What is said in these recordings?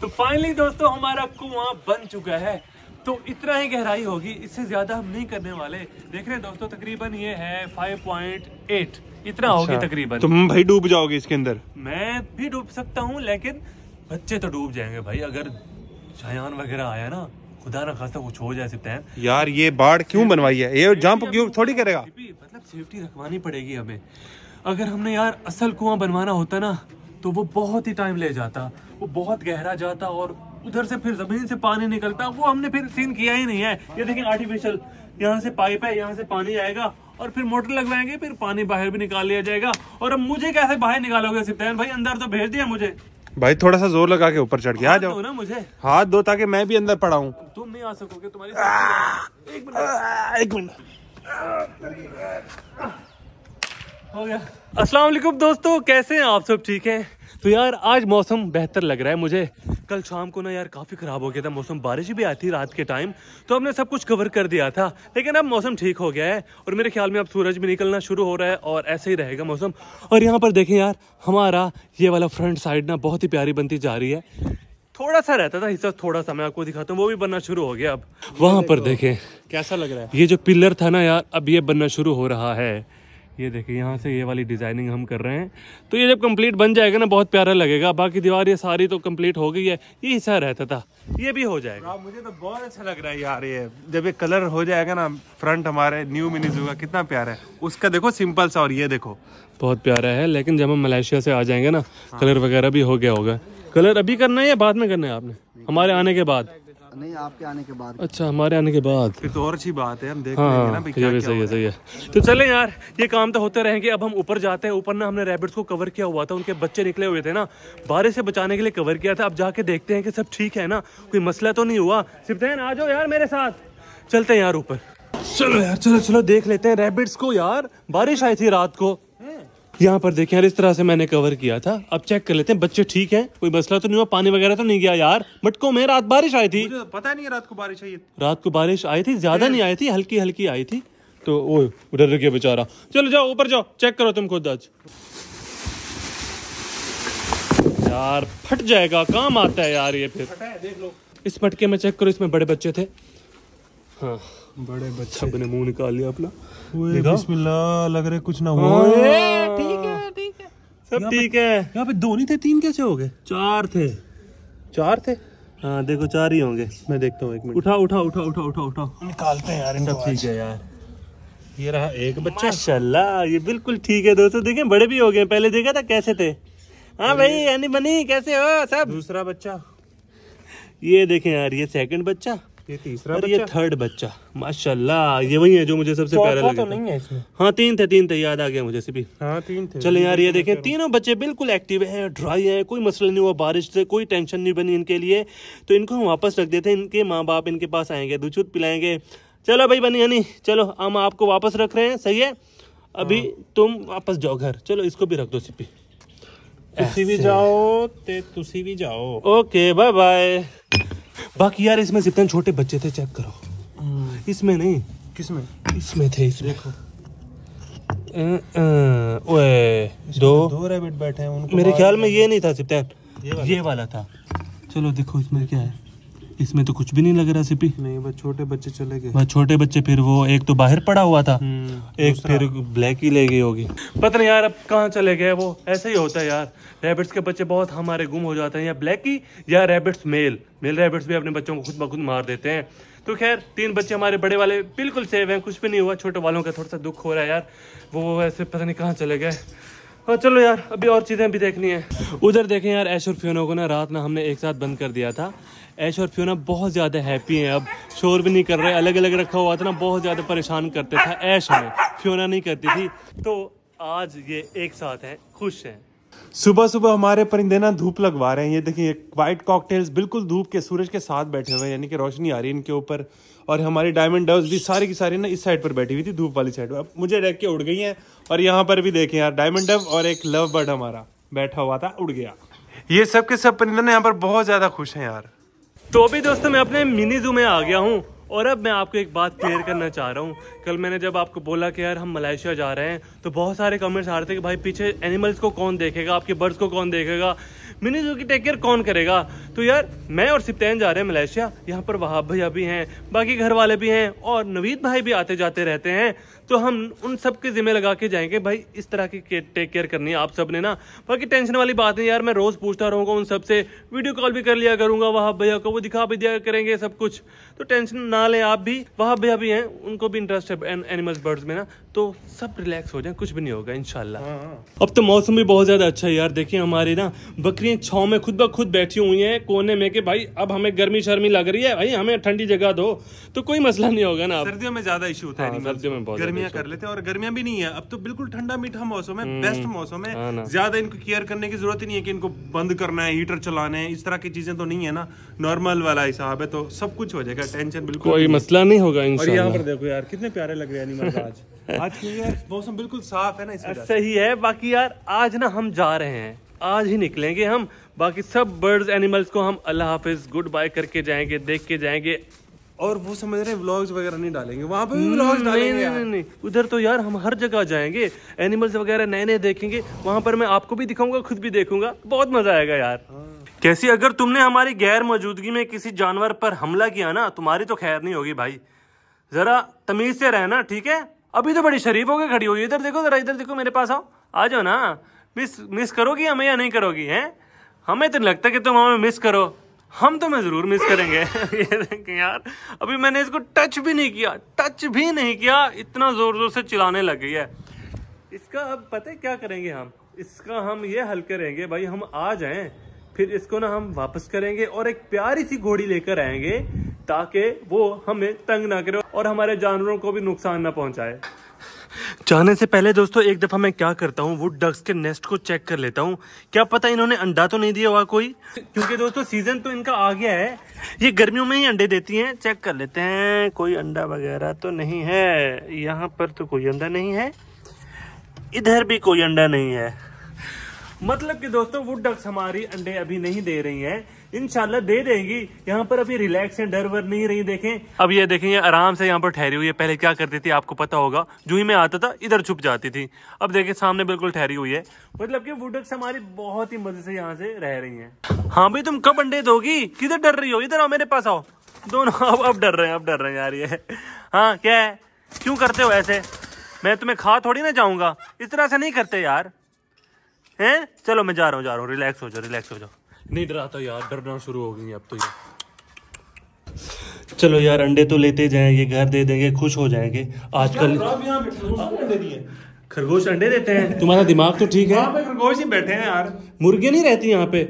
तो फाइनली दोस्तों हमारा कुआं बन चुका है तो इतना ही गहराई होगी इससे ज़्यादा हम नहीं करने वाले देख रहे हैं दोस्तों तकरीबन ये है 5.8 इतना अच्छा, होगी तकरीबन तुम भाई डूब जाओगे इसके अंदर मैं भी डूब सकता हूँ लेकिन बच्चे तो डूब जाएंगे भाई अगर शायान वगैरह आया ना खुदा ना खासा कुछ हो जाए हैं यार ये बाढ़ क्यों बनवाई है ये जंप क्यों थोड़ी करेगा मतलब सेफ्टी रखवानी पड़ेगी हमें अगर हमने यार असल कुआं बनवाना होता ना तो वो बहुत ही टाइम ले जाता वो बहुत गहरा जाता और उधर से फिर जमीन से पानी निकलता वो हमने फिर सीन किया ही नहीं है ये देखिए आर्टिफिशियल यहाँ से पाइप है यहाँ से पानी आएगा और फिर मोटर लगवाएंगे फिर पानी बाहर भी निकाल लिया जाएगा और अब मुझे कैसे बाहर निकालोगे सिप्तान भाई अंदर तो भेज दिया मुझे भाई थोड़ा सा जोर लगा के ऊपर चढ़ के आ जाओ ना मुझे हाथ दो ताकि मैं भी अंदर पड़ा तुम नहीं आ सकोगे तुम्हारी एक मिनट एक मिनट असलम दोस्तों कैसे हैं आप सब ठीक हैं तो यार आज मौसम बेहतर लग रहा है मुझे कल शाम को ना यार काफ़ी ख़राब हो गया था मौसम बारिश भी आई थी रात के टाइम तो हमने सब कुछ कवर कर दिया था लेकिन अब मौसम ठीक हो गया है और मेरे ख्याल में अब सूरज भी निकलना शुरू हो रहा है और ऐसे ही रहेगा मौसम और यहाँ पर देखें यार हमारा ये वाला फ्रंट साइड ना बहुत ही प्यारी बनती जा रही है थोड़ा सा रहता था हिस्सा थोड़ा सा मैं आपको दिखाता हूँ वो भी बनना शुरू हो गया अब वहाँ पर देखें कैसा लग रहा है ये जो पिलर था ना यार अब ये बनना शुरू हो रहा है ये देखिए यहाँ से ये वाली डिज़ाइनिंग हम कर रहे हैं तो ये जब कंप्लीट बन जाएगा ना बहुत प्यारा लगेगा बाकी दीवार ये सारी तो कंप्लीट हो गई है ये हिस्सा रहता था ये भी हो जाएगा मुझे तो बहुत अच्छा लग रहा है यार ये जब ये कलर हो जाएगा ना फ्रंट हमारे न्यू मिनी का कितना प्यारा है उसका देखो सिंपल सा और ये देखो बहुत प्यारा है लेकिन जब हम मलेशिया से आ जाएंगे ना कलर हाँ। वगैरह भी हो गया होगा कलर अभी करना है या बाद में करना है आपने हमारे आने के बाद नहीं आपके आने के बाद अच्छा हमारे आने के बाद फिर तो और अच्छी बात है हम देख हाँ, ना क्या क्या सही है सही है तो चले यार ये काम तो होते रहेंगे अब हम ऊपर जाते हैं ऊपर ना हमने रैबिट्स को कवर किया हुआ था उनके बच्चे निकले हुए थे ना बारिश से बचाने के लिए कवर किया था अब जाके देखते हैं कि सब ठीक है ना कोई मसला तो नहीं हुआ सिर्फ आ जाओ यार मेरे साथ चलते हैं यार ऊपर चलो यार चलो चलो देख लेते हैं रेबिट्स को यार बारिश आई थी रात को यहाँ पर देखें यार इस तरह से मैंने कवर किया था अब चेक कर लेते हैं बच्चे ठीक हैं कोई मसला तो नहीं हुआ पानी वगैरह तो नहीं गया यार मटको में रात बारिश आई थी मुझे तो पता नहीं रात को बारिश आई रात को बारिश आई थी ज्यादा नहीं आई थी हल्की हल्की आई थी तो वो डर गया बेचारा चलो जाओ ऊपर जाओ चेक करो तुम खुद आज यार फट जाएगा काम आता है यार ये फिर देख लो इस मटके में चेक करो इसमें बड़े बच्चे थे हाँ बड़े बच्चे ने मुंह निकाल लिया अपना बिस्मिल्लाह लग रहा कुछ ना हो ठीक है ठीक है सब ठीक है यहाँ पे दो नहीं थे तीन कैसे हो गए चार थे चार थे हाँ देखो चार ही होंगे मैं देखता हूँ एक मिनट उठा उठा उठा उठा उठा उठा निकालते हैं यार इनको ठीक है यार ये रहा एक बच्चा माशाल्लाह ये बिल्कुल ठीक है दोस्तों देखे बड़े भी हो गए पहले देखा था कैसे थे हाँ भाई यानी बनी कैसे हो सब दूसरा बच्चा ये देखें यार ये सेकंड बच्चा तीसरा बच्चा? ये थर्ड बच्चा माशाल्लाह ये वही है जो मुझे सबसे प्यारा लगा तो नहीं है इसमें हाँ तीन थे तीन थे याद आ गया मुझे सिपी हाँ तीन थे चले यार ये देखें तीनों बच्चे बिल्कुल एक्टिव हैं ड्राई हैं कोई मसला नहीं हुआ बारिश से कोई टेंशन नहीं बनी इनके लिए तो इनको हम वापस रख देते हैं इनके माँ बाप इनके पास आएंगे दूध छूत पिलाएंगे चलो भाई बनी यानी चलो हम आपको वापस रख रहे हैं सही है अभी हाँ। तुम वापस जाओ घर चलो इसको भी रख दो सिपी तुसी भी जाओ ते तुसी भी जाओ ओके बाय बाय बाकी यार इसमें जितने छोटे बच्चे थे चेक करो हम्म। इसमें नहीं किसमें इसमें थे इसमें देखो ओए दो दो रैबिट बैठे हैं उनको मेरे ख्याल में ये नहीं था सिप्तान ये वाला था चलो देखो इसमें क्या है इसमें तो कुछ भी नहीं लग रहा सिपी नहीं बस छोटे बच्चे चले गए बस छोटे बच्चे फिर वो एक तो बाहर पड़ा हुआ था हम्म, एक फिर ब्लैक ही ले गई होगी पता नहीं यार अब कहाँ चले गए वो ऐसा ही होता है यार रेबिट्स के बच्चे बहुत हमारे गुम हो जाते हैं या ब्लैक ही या रेबिट्स मेल मेल रेबिट्स भी अपने बच्चों को खुद ब खुद मार देते हैं तो खैर तीन बच्चे हमारे बड़े वाले बिल्कुल सेव हैं कुछ भी नहीं हुआ छोटे वालों का थोड़ा सा दुख हो रहा है यार वो ऐसे पता नहीं कहाँ चले गए हाँ चलो यार अभी और चीज़ें भी देखनी है उधर देखें यार ऐश और फ्योना को ना रात ना हमने एक साथ बंद कर दिया था ऐश और फ्योना बहुत ज़्यादा हैप्पी हैं अब शोर भी नहीं कर रहे अलग अलग रखा हुआ था ना बहुत ज़्यादा परेशान करते था ऐश हमें फ्योना नहीं करती थी तो आज ये एक साथ हैं खुश हैं सुबह सुबह हमारे परिंदे ना धूप लगवा रहे हैं ये देखिए वाइट कॉकटेल्स बिल्कुल धूप के सूरज के साथ बैठे हुए हैं यानी कि रोशनी आ रही है इनके ऊपर और हमारी डायमंड डव्स भी सारी की सारी ना इस साइड पर बैठी हुई थी धूप वाली साइड पर अब मुझे डेक के उड़ गई हैं और यहाँ पर भी देखें यार डायमंड डव और एक लव बर्ड हमारा बैठा हुआ था उड़ गया ये सब के सब परिंदे ना यहाँ पर बहुत ज़्यादा खुश हैं यार तो भी दोस्तों मैं अपने मिनी जू में आ गया हूँ और अब मैं आपको एक बात क्लियर करना चाह रहा हूँ कल मैंने जब आपको बोला कि यार हम मलेशिया जा रहे हैं तो बहुत सारे कमेंट्स आ रहे थे कि भाई पीछे एनिमल्स को कौन देखेगा आपके बर्ड्स को कौन देखेगा मिनी जो की टेक केयर कौन करेगा तो यार मैं और सिप्तैन जा रहे हैं मलेशिया यहाँ पर वहाब भैया भी हैं बाकी घर वाले भी हैं और नवीद भाई भी आते जाते रहते हैं तो हम उन सब के ज़िम्मे लगा के जाएंगे भाई इस तरह की टेक केयर करनी है आप सब ने ना बाकी टेंशन वाली बात नहीं यार मैं रोज़ पूछता रहूँगा उन सब से वीडियो कॉल भी कर लिया करूँगा वहाँ भैया को वो दिखा भी दिया करेंगे सब कुछ तो टेंशन ना लें आप भी वहाँ भैया भी हैं उनको भी इंटरेस्ट है एनिमल्स बर्ड्स में ना तो सब रिलैक्स हो जाए कुछ भी नहीं होगा इन हाँ, हाँ। अब तो मौसम भी बहुत ज़्यादा अच्छा है यार देखिए हमारी ना बकरियाँ छाँव में खुद ब खुद बैठी हुई हैं कोने में कि भाई अब हमें गर्मी शर्मी लग रही है भाई हमें ठंडी जगह दो तो कोई मसला नहीं होगा ना सर्दियों में ज़्यादा इशू होता है हाँ, सर्दियों में बहुत गर्मियां कर लेते हैं और गर्मियां भी नहीं है अब तो बिल्कुल ठंडा मीठा मौसम है बेस्ट हम्म, मौसम है हाँ ज्यादा इनको केयर करने की जरूरत ही नहीं है कि इनको बंद करना है हीटर चलाना है इस तरह की चीजें तो नहीं है ना नॉर्मल वाला हिसाब है तो सब कुछ हो जाएगा टेंशन बिल्कुल कोई मसला नहीं होगा और यहाँ पर देखो यार कितने प्यारे लग रहे हैं आज आज क्योंकि मौसम बिल्कुल साफ है ना सही है बाकी यार आज ना हम जा रहे हैं आज ही निकलेंगे हम बाकी सब बर्ड्स एनिमल्स को हम अल्लाह हाफिज़ गुड बाय करके जाएंगे देख के जाएंगे और वो समझ रहे व्लॉग्स वगैरह नहीं डालेंगे वहाँ पे भी व्लॉग्स हम्म, डालेंगे नहीं, नहीं, नहीं उधर तो यार हम हर जगह जाएंगे एनिमल्स वगैरह नए नए देखेंगे वहाँ पर मैं आपको भी दिखाऊंगा खुद भी देखूंगा बहुत मजा आएगा यार हाँ। कैसी अगर तुमने हमारी गैर मौजूदगी में किसी जानवर पर हमला किया ना तुम्हारी तो खैर नहीं होगी भाई जरा तमीज से रहना ठीक है अभी तो बड़ी शरीफ होकर खड़ी होगी इधर देखो जरा इधर देखो मेरे पास आओ आ जाओ ना मिस मिस करोगी हमें या नहीं करोगी हैं हमें तो लगता कि तुम हमें मिस करो हम तो मैं ज़रूर मिस करेंगे ये देखें यार अभी मैंने इसको टच भी नहीं किया टच भी नहीं किया इतना ज़ोर ज़ोर से चिलाने लग गई है इसका अब पता है क्या करेंगे हम इसका हम ये हल करेंगे भाई हम आ जाएं फिर इसको ना हम वापस करेंगे और एक प्यारी सी घोड़ी लेकर आएंगे ताकि वो हमें तंग ना करे और हमारे जानवरों को भी नुकसान ना पहुंचाए जाने से पहले दोस्तों एक दफ़ा मैं क्या करता हूँ वुड डक्स के नेस्ट को चेक कर लेता हूँ क्या पता इन्होंने अंडा तो नहीं दिया हुआ कोई क्योंकि दोस्तों सीजन तो इनका आ गया है ये गर्मियों में ही अंडे देती हैं चेक कर लेते हैं कोई अंडा वगैरह तो नहीं है यहाँ पर तो कोई अंडा नहीं है इधर भी कोई अंडा नहीं है मतलब कि दोस्तों वुड डक्स हमारी अंडे अभी नहीं दे रही हैं इनशाला दे देंगी यहाँ पर अभी रिलैक्स है डर वर नहीं रही देखें अब ये देखें ये आराम से यहाँ पर ठहरी हुई है पहले क्या करती थी आपको पता होगा जो ही मैं आता था इधर छुप जाती थी अब देखें सामने बिल्कुल ठहरी हुई है मतलब कि डक्स हमारी बहुत ही मजे से यहाँ से रह रही है हाँ भाई तुम कब अंडे दोगी किधर डर रही हो इधर आओ मेरे पास आओ दोनों अब अब डर रहे हैं अब डर रहे हैं यार ये हाँ क्या है क्यों करते हो ऐसे मैं तुम्हें खा थोड़ी ना जाऊंगा इस तरह से नहीं करते यार हैं चलो मैं जा रहा हूँ जा रहा हूँ रिलैक्स हो जाओ रिलैक्स हो जाओ नींद रहा था तो यार डरना शुरू हो गई अब तो यार चलो यार अंडे तो लेते जाएं ये घर दे देंगे खुश हो जाएंगे आजकल खरगोश अंडे देते हैं तुम्हारा दिमाग तो ठीक है खरगोश ही बैठे हैं यार मुर्गियाँ नहीं रहती यहाँ पे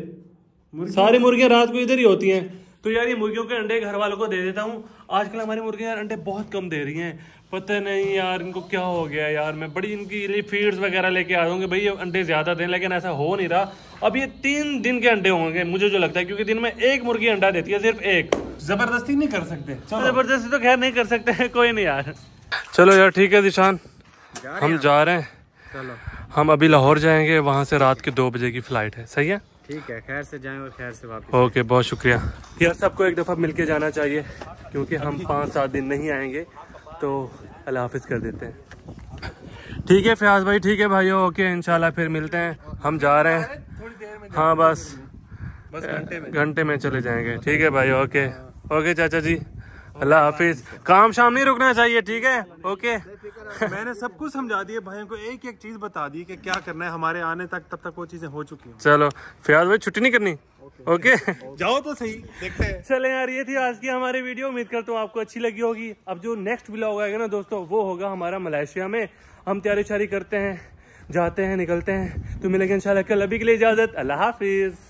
सारी मुर्गियां रात को इधर ही होती हैं तो यार ये मुर्गियों के अंडे घर वालों को दे देता हूँ आजकल हमारी मुर्गियाँ यार अंडे बहुत कम दे रही हैं पता नहीं यार इनको क्या हो गया यार मैं बड़ी इनकी लिए फीड्स वगैरह लेके आ जाऊँगी भाई ये अंडे ज़्यादा दें लेकिन ऐसा हो नहीं रहा अब ये तीन दिन के अंडे होंगे मुझे जो लगता है क्योंकि दिन में एक मुर्गी अंडा देती है सिर्फ एक ज़बरदस्ती नहीं कर सकते ज़बरदस्ती तो खैर नहीं कर सकते कोई नहीं यार चलो यार ठीक है निशान हम जा रहे हैं हम अभी लाहौर जाएंगे वहाँ से रात के दो बजे की फ़्लाइट है सही है ठीक है खैर से जाएं और खैर से वापस ओके बहुत शुक्रिया यार सबको एक दफ़ा मिलके जाना चाहिए क्योंकि हम पाँच सात दिन नहीं आएंगे तो अल्लाह हाफिज़ कर देते हैं ठीक है फयाज भाई ठीक है भाइयों ओके इंशाल्लाह फिर मिलते हैं हम जा रहे हैं हाँ बस घंटे में चले जाएंगे ठीक है भाई ओके ओके चाचा जी अल्लाह हाफिज़ काम शाम नहीं रुकना चाहिए ठीक है ओके मैंने सब कुछ समझा दिया भाइयों को एक एक चीज बता दी कि क्या करना है हमारे आने तक तब तक वो चीजें हो चुकी हैं चलो फिलहाल भाई छुट्टी नहीं करनी ओके जाओ तो सही देखते हैं चले यार ये थी आज की हमारी वीडियो उम्मीद करता हूँ आपको अच्छी लगी होगी अब जो नेक्स्ट ब्लॉग आएगा ना दोस्तों वो होगा हमारा मलेशिया में हम तैयारी करते हैं जाते हैं निकलते हैं तो मिलेगा इंशाल्लाह कल अभी के लिए इजाजत अल्लाह हाफिज़